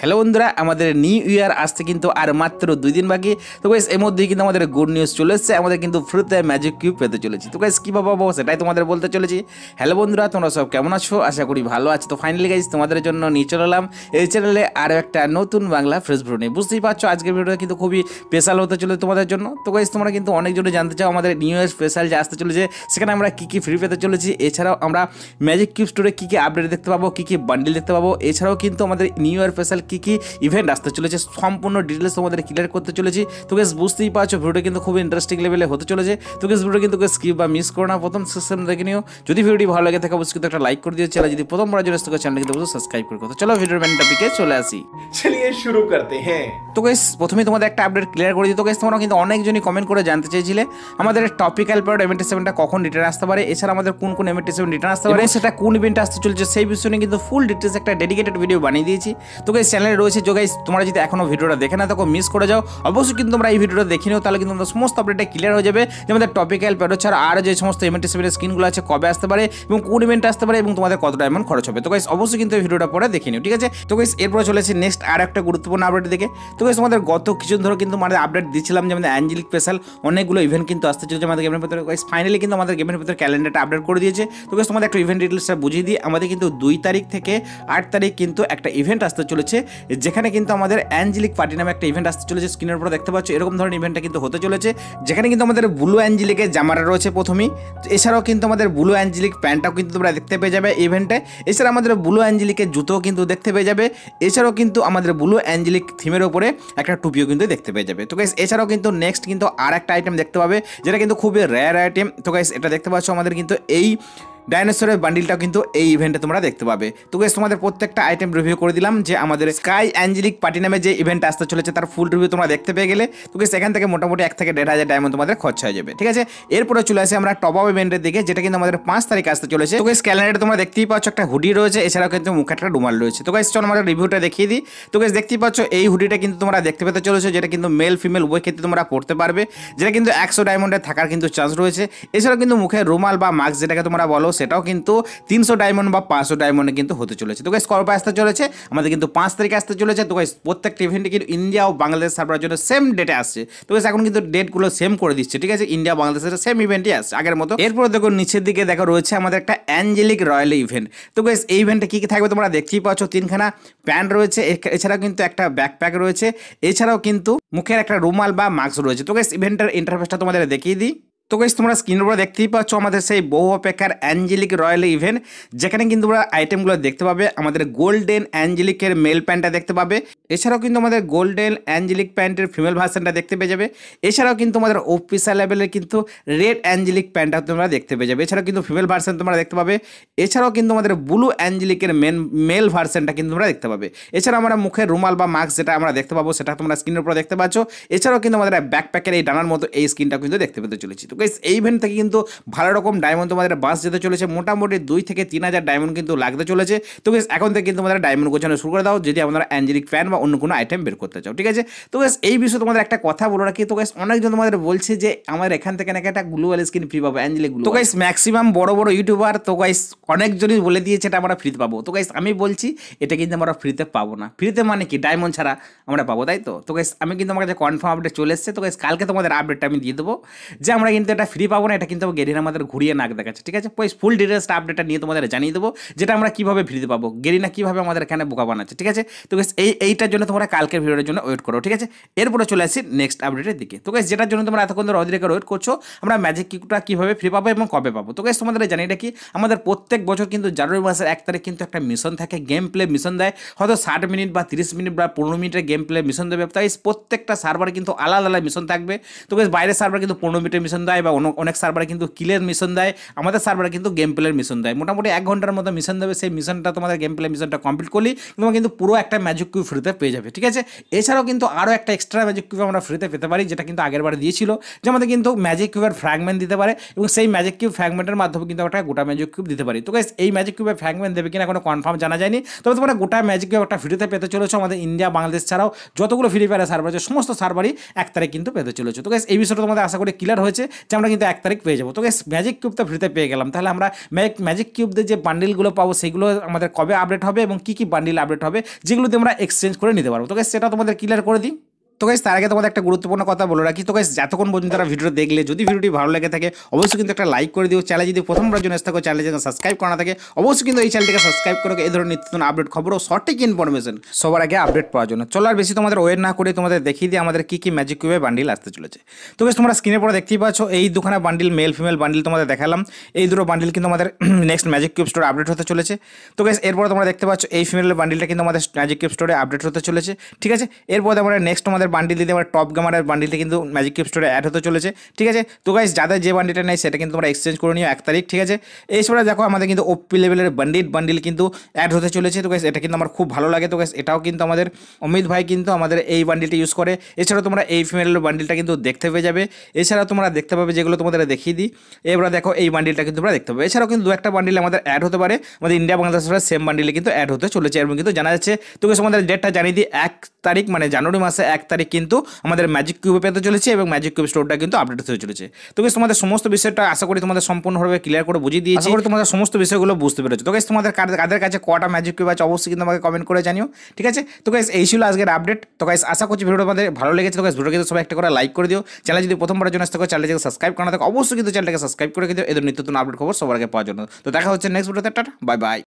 hello বন্ধুরা আমাদের new ইয়ার আসতে কিন্তু আর মাত্র দুই দিন বাকি তো গাইস এর মধ্যেই কিন্তু আমাদের গুড নিউজ চলে এসেছে আমাদের কিন্তু ফ্রিতে ম্যাজিক কিউব পেতে চলেছি তো গাইস কী পাবো সেটাই তোমাদের বলতে চলেছি হ্যালো বন্ধুরা তোমরা সব কেমন আছো আশা করি ভালো আছো তো ফাইনালি গাইস তোমাদের জন্য নিয়ে চলে এলাম এই চ্যানেলে আরও একটা নতুন বাংলা ফ্রেশ ভিডিও নিয়ে বুঝতেই পারছো আজকের ভিডিওটা কিন্তু খুবই স্পেশাল হতে চলেছে তোমাদের জন্য তো গাইস তোমরা কিন্তু অনেকজন জানতে চাও আমাদের নিউ ইয়ার স্পেশাল যে আসতে চলেছে সেখানে আমরা কী কী ফ্রি পেতে চলেছি এছাড়াও আমরা ম্যাজিক কিউব স্টোরে কী কী আপডেট দেখতে পাবো কী কী বান্ডিল দেখতে পাবো এছাড়াও কিন্তু আমাদের নিউ ইয়ার স্পেশাল কী কী ইভেন্ট আসতে চলেছে সম্পূর্ণ ডিটেলস তোমাদের ক্লিয়ার করতে চলেছি তো গেস বুঝতেই পারছো ভিডিওটা কিন্তু খুব ইন্টারেস্টিং লেভেলে হতে চলেছে তো গেস ভিডিও কিন্তু স্কিপ বা মিস করো না প্রথম সিস্টেম দেখে নিও যদি ভিডিওটি ভালো লাগে থাকে অবশ্যই একটা লাইক করে দিও যদি প্রথম বড় জন্য চ্যানেল কিন্তু সাবস্ক্রাইব করে তো চলো ভিডিওর মেন টপিকে চলে আসি চলিয়ে শুরু করতে হ্যাঁ তো গেস প্রথমে তোমাদের একটা আপডেট ক্লিয়ার করে দিই তো গেস তোমরা কিন্তু অনেকজনই কমেন্ট করে জানতে চাইছিলে আমাদের টপিক্যাল পার্ট এমএটি সেভেনটা কখন রিটার্ন আসতে পারে এছাড়া আমাদের কোন কোন এমএটি সেভেন রিটার্ন আসতে পারে সেটা কোন ইভেন্ট আসতে চলছে সেই বিষয়ে কিন্তু ফুল ডিটেলস একটা ডেডিকেটেড ভিডিও বানিয়ে দিয়েছি তো গেস চ্যানেলে রয়েছে যোগাই তোমরা যদি এখনও ভিডিওটা দেখে না থাকো মিস করে যাও অবশ্যই কিন্তু তোমরা এই ভিডিওটা দেখে নিও তাহলে কিন্তু তোমরা সমস্ত আপডেটটা ক্লিয়ার হয়ে যাবে যে আমাদের টপিক্যাল প্যারো ছাড়া আর যে সমস্ত ইমেন্ট স্পেলের স্কিনগুলো আছে কবে আসতে পারে এবং কোন ইভেন্ট আসতে পারে এবং তোমাদের কতটা এমন খরচ হবে তো গাইস অবশ্যই কিন্তু এই ভিডিওটা পরে দেখে নিও ঠিক আছে তো গাইস এরপরে চলেছে নেক্সট আর একটা গুরুত্বপূর্ণ আপডেট দেখে তো গাইস আমাদের গত কিছুদিন ধরে কিন্তু আমাদের আপডেট দিচ্ছিলাম যে আমাদের অ্যাঞ্জেলিক স্পেশাল অনেকগুলো ইভেন্ট কিন্তু আসতে চলেছে আমাদের গেমের ভিতরে গাইস ফাইনালি কিন্তু আমাদের গেমের ভিতরে ক্যালেন্ডারটা আপডেট করে দিয়েছে তো গাইস তোমাদের একটা ইভেন্ট ডিটেলসটা বুঝিয়ে দিই আমাদের কিন্তু দুই তারিখ থেকে আট তারিখ কিন্তু একটা ইভেন্ট আসতে চলেছে যেখানে কিন্তু আমাদের অ্যাঞ্জেলিক পার্টি নামে একটা ইভেন্ট আসতে চলেছে স্ক্রিনের উপর দেখতে পাচ্ছ এরকম ধরনের ইভেন্টটা কিন্তু হতে চলেছে যেখানে কিন্তু আমাদের ব্লু অ্যাঞ্জেলিকের জামাটা রয়েছে প্রথমেই এছাড়াও কিন্তু আমাদের ব্লু অ্যাঞ্জেলিক প্যান্টটাও কিন্তু তোমরা দেখতে পেয়ে যাবে ইভেন্টে এছাড়া আমাদের ব্লু অ্যাঞ্জেলিকের জুতোও কিন্তু দেখতে পেয়ে যাবে এছাড়াও কিন্তু আমাদের ব্লু অ্যাঞ্জেলিক থিমের ওপরে একটা টুপিও কিন্তু দেখতে পেয়ে যাবে তো গাইস এছাড়াও কিন্তু নেক্সট কিন্তু আর একটা আইটেম দেখতে পাবে যেটা কিন্তু খুবই র্যার আইটেম তো গাইস এটা দেখতে পাচ্ছ আমাদের কিন্তু এই ডাইনোসরের বান্ডিলটাও কিন্তু এই ইভেন্টে তোমরা দেখতে পাবে তো গেস তোমাদের প্রত্যেকটা আইটেম রিভিউ করে দিলাম যে আমাদের স্কাই অ্যাঞ্জেলিক পার্টি নামে যে ইভেন্ট আসতে চলেছে তার ফুল রিভিউ তোমরা দেখতে পেয়ে গেলে তো গেস এখান থেকে মোটামুটি এক থেকে দেড় হাজার ডায়মন্ড তোমাদের খরচা হয়ে যাবে ঠিক আছে এরপরে চলে আসে আমরা টপ আপ ইভেন্টের দিকে যেটা কিন্তু আমাদের পাঁচ তারিখ আসতে চলেছে তো গেস ক্যালেন্ডারে তোমরা দেখতেই পাচ্ছ একটা হুডি রয়েছে এছাড়াও কিন্তু মুখে একটা রুমাল রয়েছে তো গেস চলো আমাদের রিভিউটা দেখিয়ে দিই তো গেস দেখতেই পাচ্ছ এই হুডিটা কিন্তু তোমরা দেখতে পেতে চলেছে যেটা কিন্তু মেল ফিমেল উভয় ক্ষেত্রে তোমরা পড়তে পারবে যেটা কিন্তু একশো ডায়মন্ডে থাকার কিন্তু চান্স রয়েছে এছাড়াও কিন্তু মুখে রুমাল বা মাস্ক যেটাকে তোমরা বলো সেটাও কিন্তু তিনশো ডায়মন্ড বা পাঁচশো ডায়মন্ডে কিন্তু হতে চলেছে তো গাইস কবে আসতে চলেছে আমাদের কিন্তু পাঁচ তারিখে আসতে চলেছে তো গাইস প্রত্যেকটা ইভেন্টে কিন্তু ইন্ডিয়া ও বাংলাদেশ সার্ভারের জন্য সেম ডেটে আসছে তো গাইস এখন কিন্তু ডেটগুলো সেম করে দিচ্ছে ঠিক আছে ইন্ডিয়া বাংলাদেশের সেম ইভেন্টই আসছে আগের মতো এরপর দেখো নিচের দিকে দেখো রয়েছে আমাদের একটা অ্যাঞ্জেলিক রয়্যাল ইভেন্ট তো গাইস এই ইভেন্টে কী কী থাকবে তোমরা দেখতেই পাচ্ছ তিনখানা প্যান্ট রয়েছে এছাড়াও কিন্তু একটা ব্যাকপ্যাক রয়েছে এছাড়াও কিন্তু মুখের একটা রুমাল বা মাস্ক রয়েছে তো গাইস ইভেন্টের ইন্টারফেসটা তোমাদের দেখিয়ে দিই তো গাইস তোমরা স্ক্রিনের উপরে দেখতেই পাচ্ছ আমাদের সেই বহু অপেক্ষার অ্যাঞ্জেলিক রয়্যাল ইভেন্ট যেখানে কিন্তু তোমরা আইটেমগুলো দেখতে পাবে আমাদের গোল্ডেন অ্যাঞ্জেলিকের মেল প্যান্টটা দেখতে পাবে এছাড়াও কিন্তু আমাদের গোল্ডেন অ্যাঞ্জেলিক প্যান্টের ফিমেল ভার্সনটা দেখতে পেয়ে যাবে এছাড়াও কিন্তু আমাদের অফিসিয়াল লেভেলের কিন্তু রেড অ্যাঞ্জেলিক প্যান্টটা তোমরা দেখতে পেয়ে যাবে এছাড়াও কিন্তু ফিমেল ভার্সন তোমরা দেখতে পাবে এছাড়াও কিন্তু আমাদের ব্লু অ্যাঞ্জেলিকের মেন মেল ভার্সনটা কিন্তু তোমরা দেখতে পাবে এছাড়া আমরা মুখের রুমাল বা মাস্ক যেটা আমরা দেখতে পাবো সেটা তোমরা স্ক্রিনের উপর দেখতে পাচ্ছ এছাড়াও কিন্তু আমাদের ব্যাকপ্যাকের এই ডানার মতো এই স্ক্রিনটা কিন্তু দেখতে পেতে চলেছি তো গাইস এই ইভেন্ট থেকে কিন্তু ভালো রকম ডায়মন্ড তোমাদের বাস যেতে চলেছে মোটামুটি দুই থেকে তিন হাজার ডায়মন্ড কিন্তু লাগতে চলেছে তো গেস এখন থেকে কিন্তু তোমাদের ডায়মন্ড গোছানো শুরু করে দাও যদি আমরা অ্যাঞ্জেলিক ফ্যান বা অন্য কোনো আইটেম বের করতে চাও ঠিক আছে তো গেস এই বিষয়ে তোমাদের একটা কথা বলে রাখি তো গাইস অনেকজন তোমাদের বলছে যে আমার এখান থেকে নাকি একটা গ্লোয়াল স্কিন ফ্রি পাবো অ্যাঞ্জেলিক তো গাইস ম্যাক্সিমাম বড় বড় ইউটিউবার তো গাইস অনেকজনই বলে দিয়েছে এটা আমরা ফ্রিতে পাবো তো গাইস আমি বলছি এটা কিন্তু আমরা ফ্রিতে পাবো না ফ্রিতে মানে কি ডায়মন্ড ছাড়া আমরা পাবো তাই তো তো গাইস আমি কিন্তু আমার কাছে কনফার্ম আপডেট চলে এসছে তো গাইস কালকে তোমাদের আপডেটটা আমি দিয়ে দেবো যে আমরা কিন্তু এটা ফ্রি পাবো না এটা কিন্তু গেরিনা আমাদের ঘুরিয়ে নাক দেখাচ্ছে ঠিক আছে ফুল ডিটেলসটা আপডেটটা নিয়ে তোমাদের জানিয়ে দেবো যেটা আমরা কীভাবে ফ্রিতে পাবো গেরিনা কীভাবে আমাদের এখানে বোকা বানাচ্ছে ঠিক আছে তো এই এইটার জন্য তোমরা কালকের ভিডিওর জন্য ওয়েট করো ঠিক আছে এরপরে চলে আসি নেক্সট আপডেটের দিকে তো যেটার জন্য তোমরা এতক্ষণ ধরে অধিকার ওয়েট করছো আমরা ম্যাজিক কিকটা কীভাবে ফ্রি পাবো এবং কবে পাবো তো গেস তোমাদের জানি এটা কি আমাদের প্রত্যেক বছর কিন্তু জানুয়ারি মাসের এক তারিখ কিন্তু একটা মিশন থাকে গেম প্লে মিশন দেয় হয়তো ষাট মিনিট বা তিরিশ মিনিট বা পনেরো মিনিটের গেম প্লে মিশন দেবে তাই প্রত্যেকটা সার্ভার কিন্তু আলাদা আলাদা মিশন থাকবে তো বাইরের সার্ভার কিন্তু পনেরো মিনিটের মিশন দেয় দেয় বা অনেক সার্ভারে কিন্তু কিলের মিশন দেয় আমাদের সার্ভারে কিন্তু গেম প্লের মিশন দেয় মোটামুটি এক ঘন্টার মতো মিশন দেবে সেই মিশনটা তোমাদের গেম প্লে মিশনটা কমপ্লিট করলি তোমার কিন্তু পুরো একটা ম্যাজিক কিউ ফ্রিতে পেয়ে যাবে ঠিক আছে এছাড়াও কিন্তু আরও একটা এক্সট্রা ম্যাজিক কিউ আমরা ফ্রিতে পেতে পারি যেটা কিন্তু আগের বারে দিয়েছিল যে আমাদের কিন্তু ম্যাজিক কিউবের ফ্র্যাগমেন্ট দিতে পারে এবং সেই ম্যাজিক কিউ ফ্র্যাগমেন্টের মাধ্যমে কিন্তু একটা গোটা ম্যাজিক কিউব দিতে পারি তো এই ম্যাজিক কিউবের ফ্র্যাগমেন্ট দেবে কিনা কোনো কনফার্ম জানা যায়নি তবে তোমরা গোটা ম্যাজিক কিউ একটা ফ্রিতে পেতে চলেছো আমাদের ইন্ডিয়া বাংলাদেশ ছাড়াও যতগুলো ফ্রি ফায়ার সার্ভার আছে সমস্ত সার্ভারই এক তারিখ কিন্তু পেতে চলেছে তো এই বিষয়টা তোমাদের আশা করি ক্লিয়ার হয়েছে যে আমরা কিন্তু এক তারিখ পেয়ে যাবো তো গ্যাস ম্যাজিক কিউব তো ফ্রিতে পেয়ে গেলাম তাহলে আমরা ম্যাজিক ম্যাজিক কিউবদের যে বান্ডিলগুলো পাবো সেগুলো আমাদের কবে আপডেট হবে এবং কী কী বান্ডিল আপডেট হবে যেগুলো দিয়ে আমরা এক্সচেঞ্জ করে নিতে পারবো তো সেটা তোমাদের ক্লিয়ার করে দিই তো গাইস তার আগে তোমাদের একটা গুরুত্বপূর্ণ কথা বলে রাখি তো গাইজ যতক্ষণ পর্যন্ত তারা ভিডিও দেখলে যদি ভিডিওটি ভালো লেগে থাকে অবশ্যই কিন্তু একটা লাইক করে দিও চ্যানেল যদি প্রথমবার জন্য থাকো চ্যানেল যেন সাবস্ক্রাইব করা থাকে অবশ্যই কিন্তু এই চ্যানেলটিকে সাবস্ক্রাইব করো এই ধরনের নিত্যতন আপডেট খবর ও সঠিক ইনফরমেশন সবার আগে আপডেট পাওয়ার জন্য চলো আর বেশি তোমাদের ওয়েট না করে তোমাদের দেখিয়ে দিয়ে আমাদের কী কী ম্যাজিক কিউবে বান্ডিল আসতে চলেছে তো গাইস তোমরা স্ক্রিনে পরে দেখতেই পাচ্ছ এই দুখানা বান্ডিল মেল ফিমেল বান্ডিল তোমাদের দেখালাম এই দুটো বান্ডিল কিন্তু আমাদের নেক্সট ম্যাজিক কিউব স্টোরে আপডেট হতে চলেছে তো গাইস এরপর তোমরা দেখতে পাচ্ছ এই ফিমেল বান্ডিলটা কিন্তু আমাদের ম্যাজিক কিউব স্টোরে আপডেট হতে চলেছে ঠিক আছে এরপর আমরা নেক্সট আমাদের বান্ডিল দিতে পারে টপ গামারের বান্ডিলটা কিন্তু ম্যাজিক কিপ স্টোরে অ্যাড হতে চলেছে ঠিক আছে তো গাইস যাদের যে বান্ডিলটা নেয় সেটা কিন্তু তোমরা এক্সচেঞ্জ করে নিও এক তারিখ ঠিক আছে এছাড়া দেখো আমাদের কিন্তু ওপি লেভেলের বান্ডিল বান্ডিল কিন্তু অ্যাড হতে চলেছে তো গাইস এটা কিন্তু আমার খুব ভালো লাগে তো গাইস এটাও কিন্তু আমাদের অমিত ভাই কিন্তু আমাদের এই বান্ডিলটি ইউজ করে এছাড়া তোমরা এই ফিমেলের বান্ডিলটা কিন্তু দেখতে পেয়ে যাবে এছাড়া তোমরা দেখতে পাবে যেগুলো তোমাদের দেখিয়ে দিই এবার দেখো এই বান্ডিলটা কিন্তু তোমরা দেখতে পাবে এছাড়াও কিন্তু দু একটা বান্ডিল আমাদের অ্যাড হতে পারে আমাদের ইন্ডিয়া বাংলাদেশের সেম বান্ডিলে কিন্তু অ্যাড হতে চলেছে এবং কিন্তু জানা যাচ্ছে তো আমাদের ডেটটা জানিয়ে দিই এক তারিখ মানে জানুয়ারি মাসে এক তারিখ তারিখ কিন্তু আমাদের ম্যাজিক কিউবে পেতে চলেছে এবং ম্যাজিক কিউব স্টোরটা কিন্তু আপডেট হতে চলেছে তো গেছ তোমাদের সমস্ত বিষয়টা আশা করি তোমাদের সম্পূর্ণভাবে ক্লিয়ার করে বুঝিয়ে দিয়েছি করে তোমাদের সমস্ত বিষয়গুলো বুঝতে পেরেছো তো তোমাদের কাদের কাছে কটা ম্যাজিক কিউব আছে অবশ্যই কিন্তু আমাকে কমেন্ট করে জানিও ঠিক আছে তো গাইস এই ছিল আজকের আপডেট তো গাইস আশা করছি ভিডিওটা আমাদের ভালো লেগেছে তো গাইস ভিডিও কিন্তু সবাই একটা করে লাইক করে দিও চ্যানেল যদি প্রথমবারের জন্য থাকো চ্যানেলটাকে সাবস্ক্রাইব করা থাকে অবশ্যই কিন্তু চ্যানেলটাকে সাবস্ক্রাইব করে দিও এদের নিত্য নতুন আপডেট খবর সবার আগে পাওয়ার জন্য তো দেখা হচ্ছে নেক্সট ভিডিওতে টাটা বাই বাই